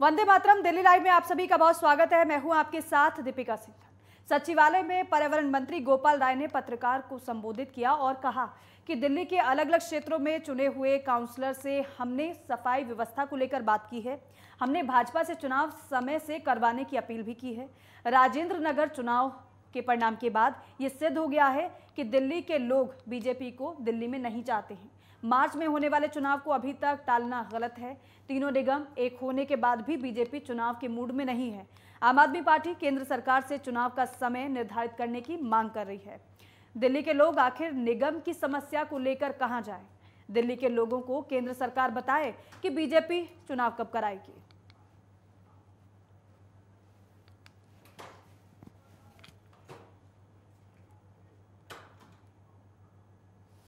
वंदे मातरम Delhi live में आप सभी का बहुत स्वागत है मैं हूं आपके साथ दीपिका सिंह सचिवालय में पर्यावरण मंत्री गोपाल राय ने पत्रकार को संबोधित किया और कहा कि दिल्ली के अलग अलग क्षेत्रों में चुने हुए काउंसलर से हमने सफाई व्यवस्था को लेकर बात की है हमने भाजपा से चुनाव समय से करवाने की अपील भी की है राजेंद्र नगर चुनाव के परिणाम के बाद ये सिद्ध हो गया है कि दिल्ली के लोग बीजेपी को दिल्ली में नहीं चाहते हैं मार्च में होने वाले चुनाव को अभी तक टालना गलत है तीनों निगम एक होने के बाद भी बीजेपी चुनाव के मूड में नहीं है आम आदमी पार्टी केंद्र सरकार से चुनाव का समय निर्धारित करने की मांग कर रही है दिल्ली के लोग आखिर निगम की समस्या को लेकर कहाँ जाए दिल्ली के लोगों को केंद्र सरकार बताए कि बीजेपी चुनाव कब कराएगी